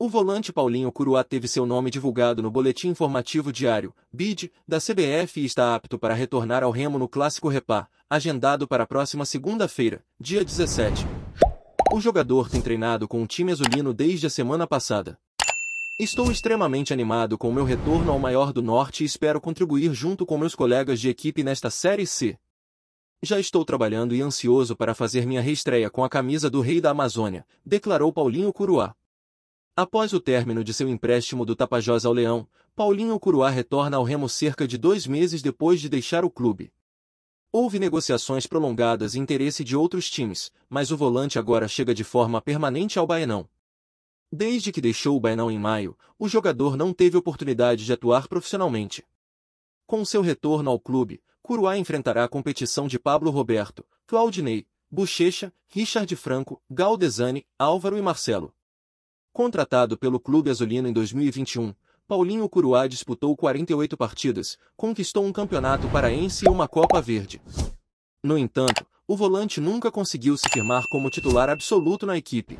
O volante Paulinho Curuá teve seu nome divulgado no Boletim Informativo Diário, BID, da CBF e está apto para retornar ao Remo no Clássico Repá, agendado para a próxima segunda-feira, dia 17. O jogador tem treinado com o time azulino desde a semana passada. Estou extremamente animado com o meu retorno ao maior do norte e espero contribuir junto com meus colegas de equipe nesta Série C. Já estou trabalhando e ansioso para fazer minha reestreia com a camisa do Rei da Amazônia, declarou Paulinho Curuá. Após o término de seu empréstimo do Tapajós ao Leão, Paulinho Curuá retorna ao Remo cerca de dois meses depois de deixar o clube. Houve negociações prolongadas e interesse de outros times, mas o volante agora chega de forma permanente ao Baenão. Desde que deixou o Baenão em maio, o jogador não teve oportunidade de atuar profissionalmente. Com seu retorno ao clube, Curuá enfrentará a competição de Pablo Roberto, Claudinei, Bochecha, Richard Franco, Galdesani, Álvaro e Marcelo. Contratado pelo clube azulino em 2021, Paulinho Curuá disputou 48 partidas, conquistou um campeonato paraense e uma Copa Verde. No entanto, o volante nunca conseguiu se firmar como titular absoluto na equipe,